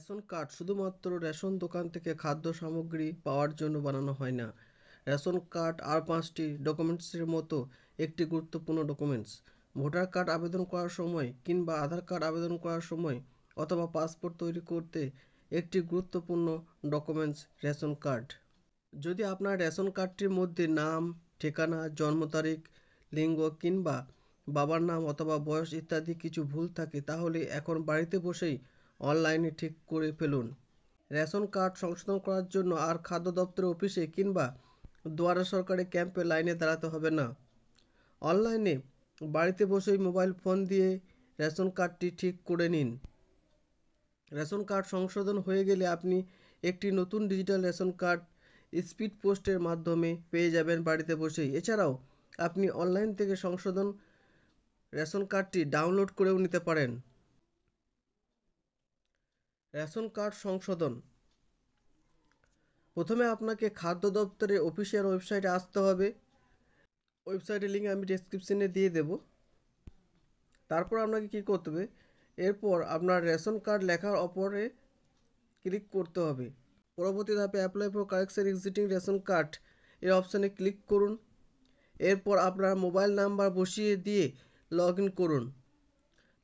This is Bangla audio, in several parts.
রেশন কার্ড শুধুমাত্র রেশন দোকান থেকে খাদ্য সামগ্রী পাওয়ার জন্য বানানো হয় না রেশন কার্ড আর পাঁচটি ডকুমেন্টসের মতো একটি গুরুত্বপূর্ণ ডকুমেন্টস ভোটার কার্ড আবেদন করার সময় কিংবা আধার কার্ড আবেদন করার সময় অথবা পাসপোর্ট তৈরি করতে একটি গুরুত্বপূর্ণ ডকুমেন্টস রেশন কার্ড যদি আপনার রেশন কার্ডটির মধ্যে নাম ঠিকানা জন্ম তারিখ লিঙ্গ কিংবা বাবার নাম অথবা বয়স ইত্যাদি কিছু ভুল থাকে তাহলে এখন বাড়িতে বসেই অনলাইনে ঠিক করে ফেলুন রেশন কার্ড সংশোধন করার জন্য আর খাদ্য দপ্তরের অফিসে কিংবা দুয়ারা সরকারের ক্যাম্পে লাইনে দাঁড়াতে হবে না অনলাইনে বাড়িতে বসেই মোবাইল ফোন দিয়ে রেশন কার্ডটি ঠিক করে নিন রেশন কার্ড সংশোধন হয়ে গেলে আপনি একটি নতুন ডিজিটাল রেশন কার্ড স্পিড পোস্টের মাধ্যমে পেয়ে যাবেন বাড়িতে বসেই এছাড়াও আপনি অনলাইন থেকে সংশোধন রেশন কার্ডটি ডাউনলোড করেও নিতে পারেন রেশন কার্ড সংশোধন প্রথমে আপনাকে খাদ্য দপ্তরের অফিসিয়াল ওয়েবসাইটে আসতে হবে ওয়েবসাইটের লিঙ্ক আমি ডেসক্রিপশনে দিয়ে দেব তারপর আপনাকে কি করতে হবে এরপর আপনার রেশন কার্ড লেখার অপরে ক্লিক করতে হবে পরবর্তী ধাপে apply for correction existing ration card এর অপশানে ক্লিক করুন এরপর আপনার মোবাইল নাম্বার বসিয়ে দিয়ে লগ করুন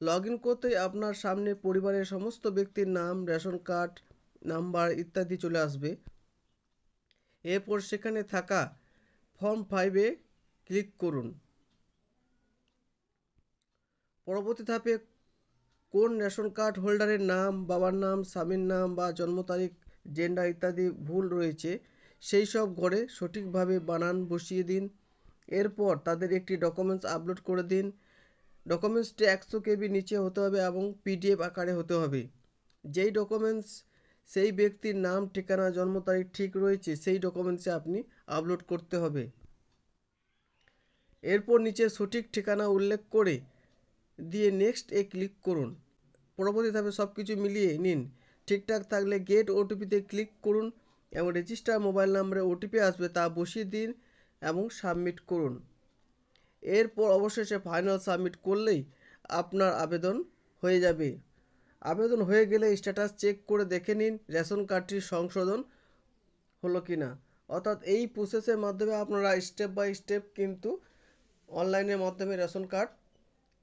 লগ ইন করতেই আপনার সামনে পরিবারের সমস্ত ব্যক্তির নাম রেশন কার্ড নাম্বার ইত্যাদি চলে আসবে এরপর সেখানে থাকা ফর্ম ফাইভে ক্লিক করুন পরবর্তী ধাপে কোন রেশন কার্ড হোল্ডারের নাম বাবার নাম স্বামীর নাম বা জন্ম তারিখ জেন্ডার ইত্যাদি ভুল রয়েছে সেই সব ঘরে সঠিকভাবে বানান বসিয়ে দিন এরপর তাদের একটি ডকুমেন্টস আপলোড করে দিন ডকুমেন্টসটি একশো কেবি নিচে হতে হবে এবং পিডিএফ আকারে হতে হবে যেই ডকুমেন্টস সেই ব্যক্তির নাম ঠিকানা জন্ম তারিখ ঠিক রয়েছে সেই ডকুমেন্টসে আপনি আপলোড করতে হবে এরপর নিচে সঠিক ঠিকানা উল্লেখ করে দিয়ে নেক্সট এ ক্লিক করুন পরবর্তী ধাপে সব কিছু মিলিয়ে নিন ঠিকঠাক থাকলে গেট ওটিপিতে ক্লিক করুন এবং রেজিস্টার মোবাইল নাম্বারে ওটিপি আসবে তা বসিয়ে দিন এবং সাবমিট করুন এরপর অবশেষে ফাইনাল সাবমিট করলেই আপনার আবেদন হয়ে যাবে আবেদন হয়ে গেলে স্ট্যাটাস চেক করে দেখে নিন রেশন কার্ডটির সংশোধন হলো কি না অর্থাৎ এই প্রসেসের মাধ্যমে আপনারা স্টেপ বাই স্টেপ কিন্তু অনলাইনের মাধ্যমে রেশন কার্ড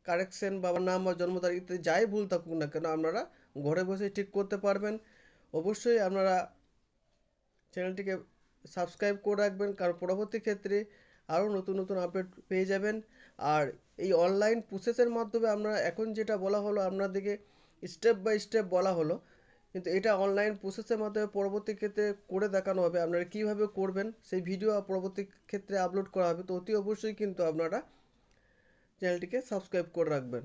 কারেকশন বা নাম বা জন্ম তারিখ ইত্যাদি যাই ভুল থাকুক না কেন আপনারা ঘরে বসে ঠিক করতে পারবেন অবশ্যই আপনারা চ্যানেলটিকে সাবস্ক্রাইব করে রাখবেন কারণ পরবর্তী ক্ষেত্রে আরও নতুন নতুন আপডেট পেয়ে যাবেন আর এই অনলাইন প্রসেসের মাধ্যমে আমরা এখন যেটা বলা হলো আপনাদেরকে স্টেপ বাই স্টেপ বলা হলো কিন্তু এটা অনলাইন প্রসেসের মাধ্যমে পরবর্তী ক্ষেত্রে করে দেখানো হবে আপনারা কীভাবে করবেন সেই ভিডিও পরবর্তী ক্ষেত্রে আপলোড করা হবে তো অতি অবশ্যই কিন্তু আপনারা চ্যানেলটিকে সাবস্ক্রাইব করে রাখবেন